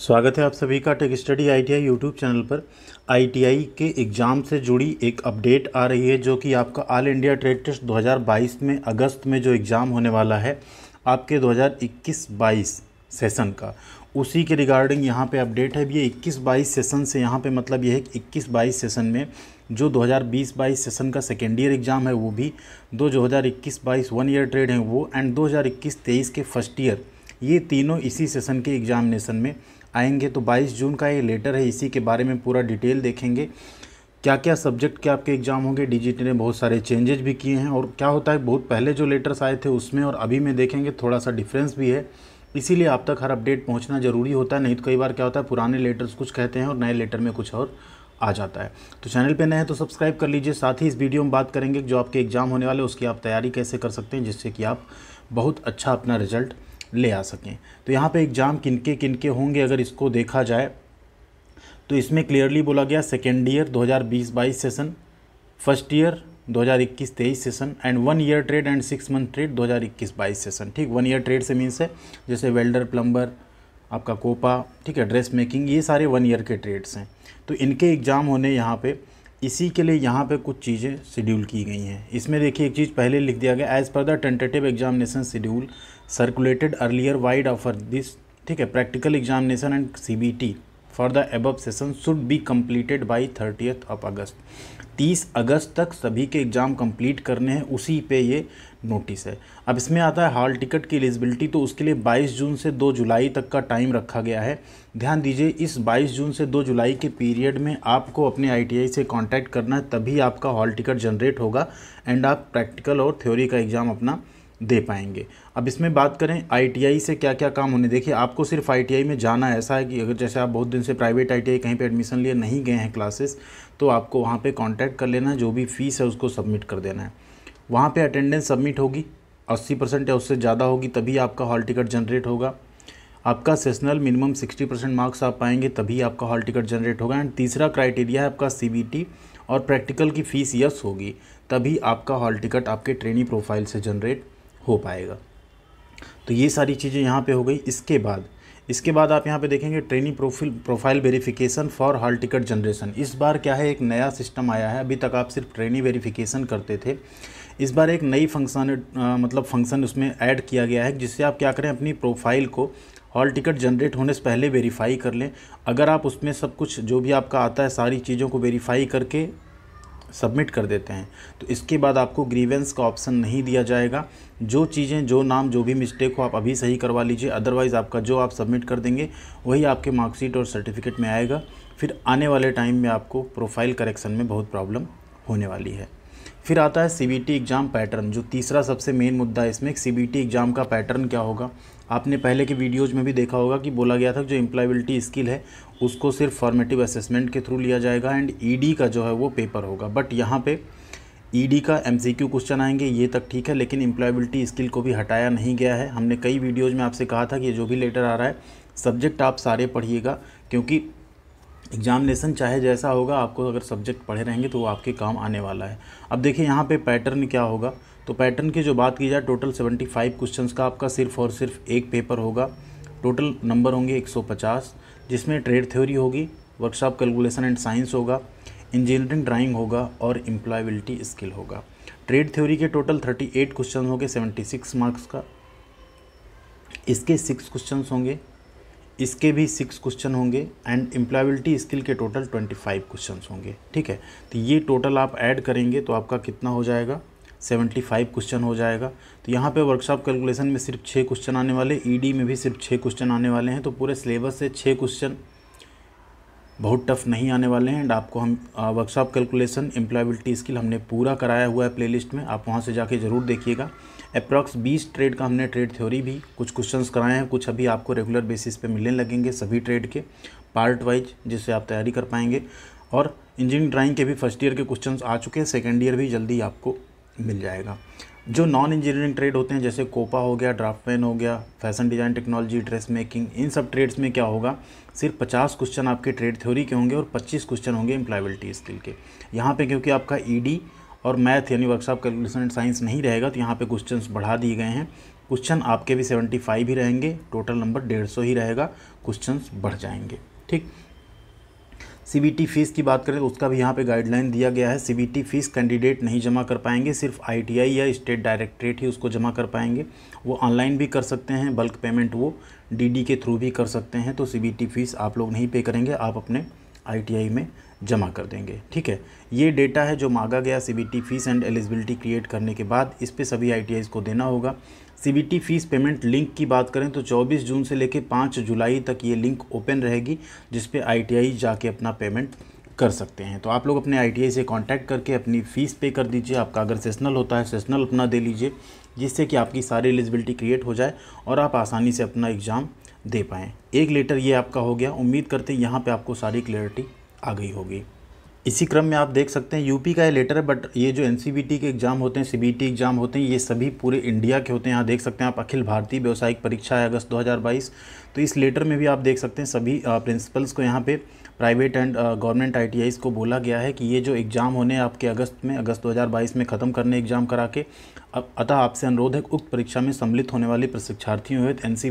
स्वागत है आप सभी का tech study ITI YouTube channel पर आईटीआई के एग्ज़ाम से जुड़ी एक अपडेट आ रही है जो कि आपका ऑल इंडिया ट्रेड टेस्ट 2022 में अगस्त में जो एग्ज़ाम होने वाला है आपके 2021-22 सेशन का उसी के रिगार्डिंग यहाँ पे अपडेट है ये 21-22 सेशन से यहाँ पे मतलब ये है कि इक्कीस बाईस सेशन में जो 2020-22 सेशन का सेकेंड ईयर एग्ज़ाम है वो भी दो जो हज़ार वन ईयर ट्रेड हैं वो एंड दो हज़ार के फर्स्ट ईयर ये तीनों इसी सेशन के एग्ज़ामिनेशन में आएंगे तो 22 जून का ये लेटर है इसी के बारे में पूरा डिटेल देखेंगे क्या क्या सब्जेक्ट के आपके एग्ज़ाम होंगे डीजीटी ने बहुत सारे चेंजेस भी किए हैं और क्या होता है बहुत पहले जो लेटर्स आए थे उसमें और अभी में देखेंगे थोड़ा सा डिफरेंस भी है इसीलिए आप तक हर अपडेट पहुंचना ज़रूरी होता है नहीं तो कई बार क्या होता है पुराने लेटर्स कुछ कहते हैं और नए लेटर में कुछ और आ जाता है तो चैनल पे नए हैं तो सब्सक्राइब कर लीजिए साथ ही इस वीडियो में बात करेंगे जो आपके एग्ज़ाम होने वाले उसकी आप तैयारी कैसे कर सकते हैं जिससे कि आप बहुत अच्छा अपना रिजल्ट ले आ सकें तो यहाँ पे एग्ज़ाम किनके किनके होंगे अगर इसको देखा जाए तो इसमें क्लियरली बोला गया second year 2020-22 session first year 2021-23 session and one year trade and six month trade 2021-22 session ठीक वन ईयर ट्रेड से मीन्स है जैसे वेल्डर प्लम्बर आपका कोपा ठीक है ड्रेस मेकिंग ये सारे वन ईयर के ट्रेड्स हैं तो इनके एग्ज़ाम होने यहाँ पर इसी के लिए यहाँ पे कुछ चीज़ें शेड्यूल की गई हैं इसमें देखिए एक चीज़ पहले लिख दिया गया एज़ पर the tentative examination schedule circulated earlier vide offer this ठीक है practical examination and C B T for the एब session should be completed by thirtieth of August तीस अगस्त तक सभी के एग्ज़ाम कंप्लीट करने हैं उसी पे ये नोटिस है अब इसमें आता है हॉल टिकट की एलिजिबिलिटी तो उसके लिए 22 जून से 2 जुलाई तक का टाइम रखा गया है ध्यान दीजिए इस 22 जून से 2 जुलाई के पीरियड में आपको अपने आईटीआई से कांटेक्ट करना है तभी आपका हॉल टिकट जनरेट होगा एंड आप प्रैक्टिकल और थ्योरी का एग्ज़ाम अपना दे पाएंगे अब इसमें बात करें आईटीआई से क्या क्या काम होने देखिए आपको सिर्फ आईटीआई में जाना ऐसा है कि अगर जैसे आप बहुत दिन से प्राइवेट आईटीआई कहीं पे एडमिशन लिए नहीं गए हैं क्लासेस तो आपको वहाँ पे कांटेक्ट कर लेना है जो भी फ़ीस है उसको सबमिट कर देना है वहाँ पे अटेंडेंस सबमिट होगी अस्सी परसेंट या उससे ज़्यादा होगी तभी आपका हॉल टिकट जनरेट होगा आपका sessional minimum sixty percent marks आप पाएंगे तभी आपका हॉल टिकट जनरेट होगा एंड तीसरा क्राइटेरिया है आपका सी और प्रैक्टिकल की फ़ीस यस होगी तभी आपका हॉल टिकट आपके ट्रेनिंग प्रोफाइल से जनरेट हो पाएगा तो ये सारी चीज़ें यहाँ पे हो गई इसके बाद इसके बाद आप यहाँ पे देखेंगे training profile profile verification for hall ticket generation इस बार क्या है एक नया सिस्टम आया है अभी तक आप सिर्फ ट्रेनिंग वेरिफिकेशन करते थे इस बार एक नई फंक्शन मतलब फंक्शन उसमें ऐड किया गया है जिससे आप क्या करें अपनी प्रोफाइल को हॉल टिकट जनरेट होने से पहले वेरीफाई कर लें अगर आप उसमें सब कुछ जो भी आपका आता है सारी चीज़ों को वेरीफाई करके सबमिट कर देते हैं तो इसके बाद आपको ग्रीवेंस का ऑप्शन नहीं दिया जाएगा जो चीज़ें जो नाम जो भी मिस्टेक हो आप अभी सही करवा लीजिए अदरवाइज़ आपका जो आप सबमिट कर देंगे वही आपके मार्कशीट और सर्टिफिकेट में आएगा फिर आने वाले टाइम में आपको प्रोफाइल करेक्शन में बहुत प्रॉब्लम होने वाली है फिर आता है सी एग्ज़ाम पैटर्न जो तीसरा सबसे मेन मुद्दा है इसमें सी एग्ज़ाम का पैटर्न क्या होगा आपने पहले के वीडियोज़ में भी देखा होगा कि बोला गया था जो इम्प्लाइबिलिटी स्किल है उसको सिर्फ फॉर्मेटिव असेसमेंट के थ्रू लिया जाएगा एंड ईडी e का जो है वो पेपर होगा बट यहाँ पे ईडी e का एमसीक्यू क्वेश्चन आएंगे ये तक ठीक है लेकिन इम्प्लाइबिलिटी स्किल को भी हटाया नहीं गया है हमने कई वीडियोज़ में आपसे कहा था कि जो भी लेटर आ रहा है सब्जेक्ट आप सारे पढ़िएगा क्योंकि एग्जामिनेशन चाहे जैसा होगा आपको अगर सब्जेक्ट पढ़े रहेंगे तो वो आपके काम आने वाला है अब देखिए यहाँ पे पैटर्न क्या होगा तो पैटर्न की जो बात की जाए टोटल 75 क्वेश्चन का आपका सिर्फ और सिर्फ एक पेपर होगा टोटल नंबर होंगे 150 जिसमें ट्रेड थ्योरी होगी वर्कशॉप कैलकुलेशन एंड साइंस होगा इंजीनियरिंग ड्राइंग होगा और एम्प्लॉयबिलिटी स्किल होगा ट्रेड थ्योरी के टोटल 38 क्वेश्चन होंगे सेवेंटी मार्क्स का इसके सिक्स क्वेश्चन होंगे इसके भी सिक्स क्वेश्चन होंगे एंड एम्प्लॉयबिलिटी स्किल के टोटल ट्वेंटी फाइव क्वेश्चन होंगे ठीक है तो ये टोटल आप ऐड करेंगे तो आपका कितना हो जाएगा सेवेंटी फाइव क्वेश्चन हो जाएगा तो यहाँ पे वर्कशॉप कैलकुलेशन में सिर्फ छः क्वेश्चन आने वाले ईडी e में भी सिर्फ छः क्वेश्चन आने वाले हैं तो पूरे सिलेबस से छः क्वेश्चन बहुत टफ नहीं आने वाले हैं एंड आपको हम वर्कशॉप कैलकुलेशन एम्प्लॉयबिलिटी स्किल हमने पूरा कराया हुआ है प्लेलिस्ट में आप वहाँ से जाके ज़रूर देखिएगा अप्रॉक्स बीस ट्रेड का हमने ट्रेड थ्योरी भी कुछ क्वेश्चन कराए हैं कुछ अभी आपको रेगुलर बेसिस पे मिलने लगेंगे सभी ट्रेड के पार्ट वाइज जिससे आप तैयारी कर पाएंगे और इंजीनियरिंग ड्राइंग के भी फर्स्ट ईयर के क्वेश्चन आ चुके हैं सेकेंड ईयर भी जल्दी आपको मिल जाएगा जो नॉन इंजीनियरिंग ट्रेड होते हैं जैसे कोपा हो गया ड्राफ्टमैन हो गया fashion design technology dress making इन सब ट्रेड्स में क्या होगा सिर्फ 50 क्वेश्चन आपके ट्रेड थ्योरी के होंगे और 25 क्वेश्चन होंगे एम्प्लायबिलिटी स्किल के यहाँ पे क्योंकि आपका ई e और मैथ यानी वर्कशॉप कैलकुलेशन एंड साइंस नहीं रहेगा तो यहाँ पर क्वेश्चन बढ़ा दिए गए हैं क्वेश्चन आपके भी सेवेंटी ही रहेंगे टोटल नंबर डेढ़ ही रहेगा क्वेश्चन बढ़ जाएंगे ठीक सी फ़ीस की बात करें तो उसका भी यहाँ पे गाइडलाइन दिया गया है सी फ़ीस कैंडिडेट नहीं जमा कर पाएंगे सिर्फ आईटीआई या स्टेट डायरेक्टरेट ही उसको जमा कर पाएंगे वो ऑनलाइन भी कर सकते हैं बल्क पेमेंट वो डीडी के थ्रू भी कर सकते हैं तो सी फ़ीस आप लोग नहीं पे करेंगे आप अपने आई में जमा कर देंगे ठीक है ये डेटा है जो मांगा गया सी फ़ीस एंड एलिजिबिलिटी क्रिएट करने के बाद इस पर सभी आई को देना होगा सीबीटी फीस पेमेंट लिंक की बात करें तो 24 जून से लेकर 5 जुलाई तक ये लिंक ओपन रहेगी जिसपे आई जाके अपना पेमेंट कर सकते हैं तो आप लोग अपने आई से कांटेक्ट करके अपनी फ़ीस पे कर दीजिए आपका अगर सेशनल होता है सेशनल अपना दे लीजिए जिससे कि आपकी सारी एलिजिबिलिटी क्रिएट हो जाए और आप आसानी से अपना एग्ज़ाम दे पाएँ एक लेटर ये आपका हो गया उम्मीद करते यहाँ पर आपको सारी क्लियरिटी आ गई होगी इसी क्रम में आप देख सकते हैं यूपी का ये लेटर है बट ये जो एन के एग्ज़ाम होते हैं सी एग्ज़ाम होते हैं ये सभी पूरे इंडिया के होते हैं यहाँ देख सकते हैं आप अखिल भारतीय व्यावसायिक परीक्षा है अगस्त 2022 तो इस लेटर में भी आप देख सकते हैं सभी प्रिंसिपल्स को यहाँ पे प्राइवेट एंड गवर्नमेंट आई को बोला गया है कि ये जो एग्ज़ाम होने आपके अगस्त में अगस्त 2022 में ख़त्म करने एग्ज़ाम करा के अब अतः आपसे अनुरोध है उक्त परीक्षा में सम्मिलित होने वाले प्रशिक्षार्थियों हुए एन सी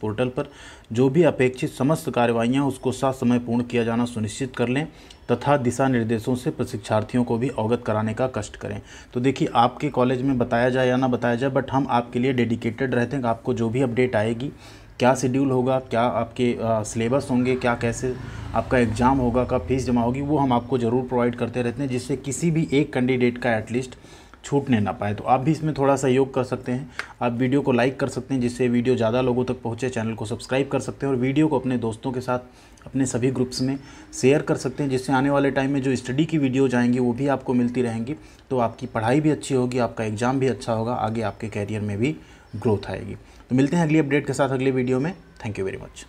पोर्टल पर जो भी अपेक्षित समस्त कार्रवाइयाँ उसको सात समय पूर्ण किया जाना सुनिश्चित कर लें तथा दिशा निर्देशों से प्रशिक्षार्थियों को भी अवगत कराने का कष्ट करें तो देखिए आपके कॉलेज में बताया जाए या ना बताया जाए बट हम आपके लिए डेडिकेटेड रहते हैं आपको जो भी अपडेट आएगी क्या शेड्यूल होगा क्या आपके सिलेबस होंगे क्या कैसे आपका एग्ज़ाम होगा कब फीस जमा होगी वो हम आपको ज़रूर प्रोवाइड करते रहते हैं जिससे किसी भी एक कैंडिडेट का एटलीस्ट छूटने ना पाए तो आप भी इसमें थोड़ा सा योग कर सकते हैं आप वीडियो को लाइक कर सकते हैं जिससे वीडियो ज़्यादा लोगों तक पहुँचे चैनल को सब्सक्राइब कर सकते हैं और वीडियो को अपने दोस्तों के साथ अपने सभी ग्रुप्स में शेयर कर सकते हैं जिससे आने वाले टाइम में जो स्टडी की वीडियोज जाएंगी वो भी आपको मिलती रहेंगी तो आपकी पढ़ाई भी अच्छी होगी आपका एग्ज़ाम भी अच्छा होगा आगे आपके कैरियर में भी ग्रोथ आएगी मिलते हैं अगली अपडेट के साथ अगले वीडियो में थैंक यू वेरी मच